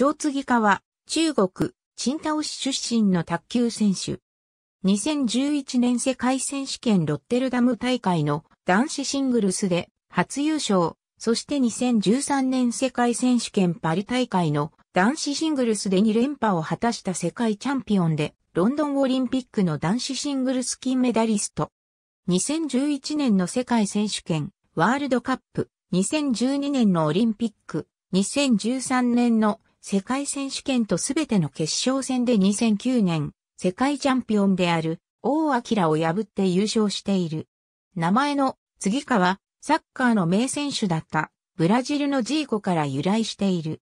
超継家は、中国、チ倒し出身の卓球選手。2011年世界選手権ロッテルダム大会の男子シングルスで初優勝、そして2013年世界選手権パリ大会の男子シングルスで2連覇を果たした世界チャンピオンで、ロンドンオリンピックの男子シングルス金メダリスト。2011年の世界選手権、ワールドカップ、2012年のオリンピック、2013年の世界選手権とすべての決勝戦で2009年、世界チャンピオンである、王明を破って優勝している。名前の次かは、サッカーの名選手だった、ブラジルのジーコから由来している。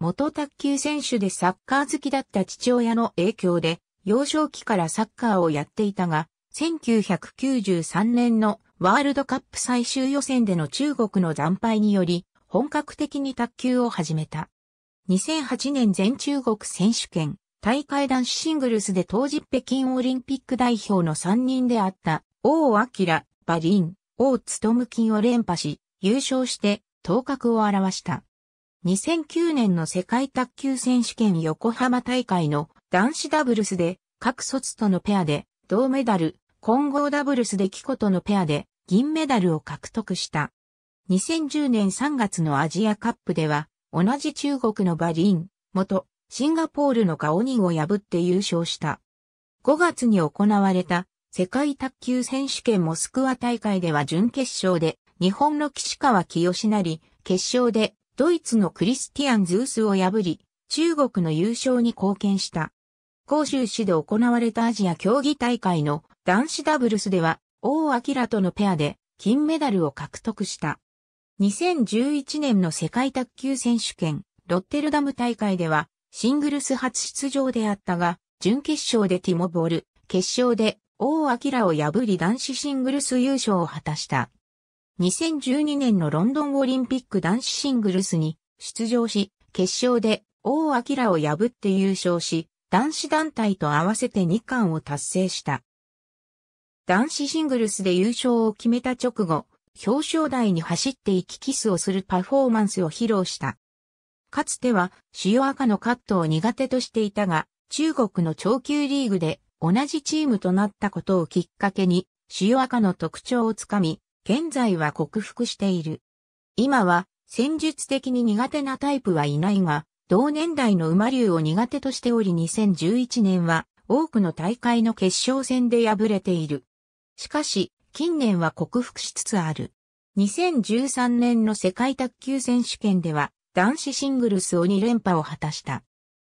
元卓球選手でサッカー好きだった父親の影響で、幼少期からサッカーをやっていたが、1993年のワールドカップ最終予選での中国の惨敗により、本格的に卓球を始めた。2008年全中国選手権、大会男子シングルスで当時北京オリンピック代表の3人であった、王明、馬林、王勤金を連覇し、優勝して頭角を表した。2009年の世界卓球選手権横浜大会の男子ダブルスで、各卒とのペアで銅メダル、混合ダブルスでキコとのペアで銀メダルを獲得した。2010年3月のアジアカップでは、同じ中国のバリン、元、シンガポールのカオニンを破って優勝した。5月に行われた世界卓球選手権モスクワ大会では準決勝で日本の岸川清成、決勝でドイツのクリスティアン・ズースを破り、中国の優勝に貢献した。広州市で行われたアジア競技大会の男子ダブルスでは、王明とのペアで金メダルを獲得した。2011年の世界卓球選手権、ロッテルダム大会では、シングルス初出場であったが、準決勝でティモボル、決勝で王明を破り男子シングルス優勝を果たした。2012年のロンドンオリンピック男子シングルスに出場し、決勝で王明を破って優勝し、男子団体と合わせて2冠を達成した。男子シングルスで優勝を決めた直後、表彰台に走って行きキスをするパフォーマンスを披露した。かつては塩赤のカットを苦手としていたが、中国の超級リーグで同じチームとなったことをきっかけに、塩赤の特徴をつかみ、現在は克服している。今は戦術的に苦手なタイプはいないが、同年代の馬竜を苦手としており2011年は多くの大会の決勝戦で敗れている。しかし、近年は克服しつつある。2013年の世界卓球選手権では男子シングルスを2連覇を果たした。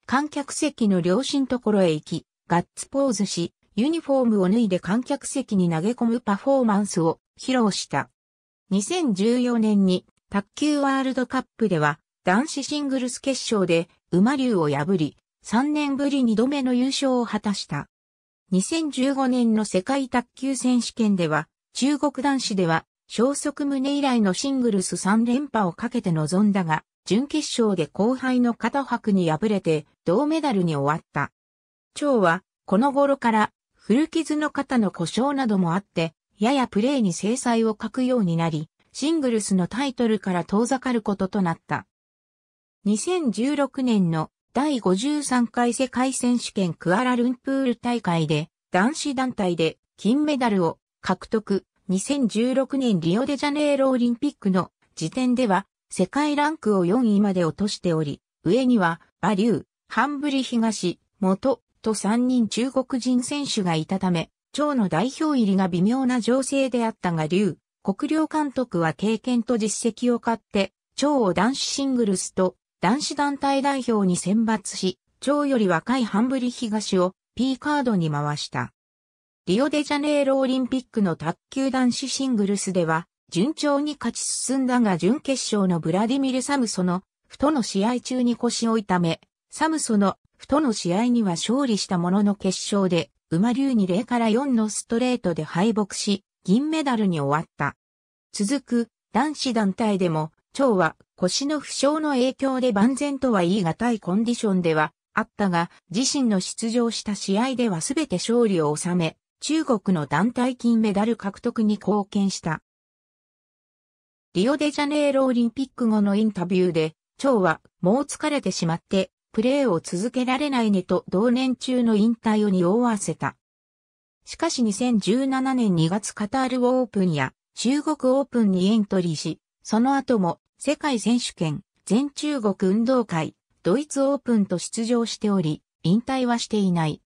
観客席の両親ところへ行き、ガッツポーズし、ユニフォームを脱いで観客席に投げ込むパフォーマンスを披露した。2014年に卓球ワールドカップでは男子シングルス決勝で馬竜を破り、3年ぶり2度目の優勝を果たした。2015年の世界卓球選手権では、中国男子では、小速。胸以来のシングルス3連覇をかけて臨んだが、準決勝で後輩の片白に敗れて、銅メダルに終わった。蝶は、この頃から、古傷の肩の故障などもあって、ややプレーに制裁を欠くようになり、シングルスのタイトルから遠ざかることとなった。2016年の第53回世界選手権クアラルンプール大会で男子団体で金メダルを獲得。2016年リオデジャネイロオリンピックの時点では世界ランクを4位まで落としており、上には馬竜、ハンブリ東、元と3人中国人選手がいたため、蝶の代表入りが微妙な情勢であったが竜、国領監督は経験と実績を買って、蝶を男子シングルスと男子団体代表に選抜し、長より若いハンブリ東を P カードに回した。リオデジャネイロオリンピックの卓球男子シングルスでは、順調に勝ち進んだが準決勝のブラディミル・サムソの、ふとの試合中に腰を痛め、サムソのふとの試合には勝利したものの決勝で、馬竜に0から4のストレートで敗北し、銀メダルに終わった。続く、男子団体でも、蝶は腰の負傷の影響で万全とは言い難いコンディションではあったが、自身の出場した試合では全て勝利を収め、中国の団体金メダル獲得に貢献した。リオデジャネイロオリンピック後のインタビューで、蝶はもう疲れてしまって、プレーを続けられないねと同年中の引退を匂わせた。しかし2017年2月カタールオープンや中国オープンにエントリーし、その後も世界選手権、全中国運動会、ドイツオープンと出場しており、引退はしていない。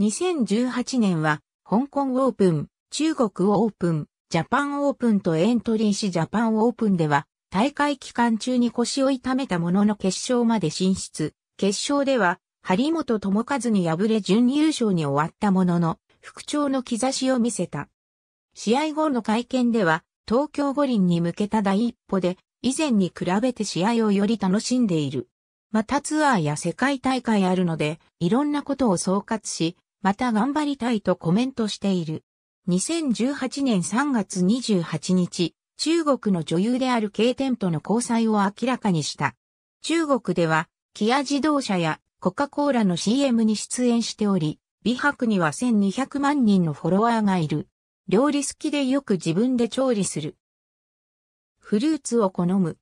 2018年は、香港オープン、中国オープン、ジャパンオープンとエントリーしジャパンオープンでは、大会期間中に腰を痛めたものの決勝まで進出。決勝では、張本智和に敗れ準優勝に終わったものの、復調の兆しを見せた。試合後の会見では、東京五輪に向けた第一歩で、以前に比べて試合をより楽しんでいる。またツアーや世界大会あるので、いろんなことを総括し、また頑張りたいとコメントしている。2018年3月28日、中国の女優である K テンとの交際を明らかにした。中国では、キア自動車やコカ・コーラの CM に出演しており、美白には1200万人のフォロワーがいる。料理好きでよく自分で調理する。フルーツを好む。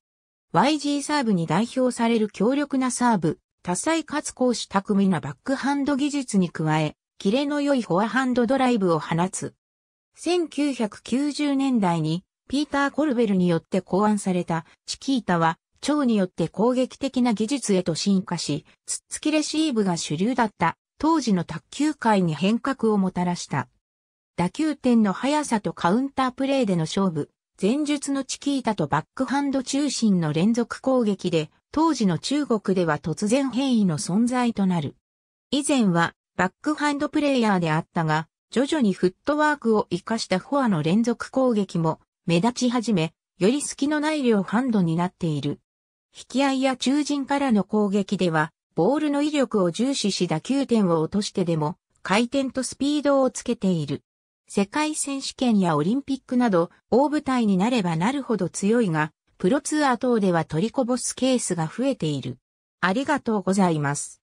YG サーブに代表される強力なサーブ、多彩かつ講師巧みなバックハンド技術に加え、キレの良いフォアハンドドライブを放つ。1990年代にピーター・コルベルによって考案されたチキータは、蝶によって攻撃的な技術へと進化し、ツッツキレシーブが主流だった当時の卓球界に変革をもたらした。打球点の速さとカウンタープレーでの勝負、前述のチキータとバックハンド中心の連続攻撃で、当時の中国では突然変異の存在となる。以前はバックハンドプレイヤーであったが、徐々にフットワークを活かしたフォアの連続攻撃も目立ち始め、より隙のない量ハンドになっている。引き合いや中陣からの攻撃では、ボールの威力を重視し打球点を落としてでも、回転とスピードをつけている。世界選手権やオリンピックなど大舞台になればなるほど強いが、プロツアー等では取りこぼすケースが増えている。ありがとうございます。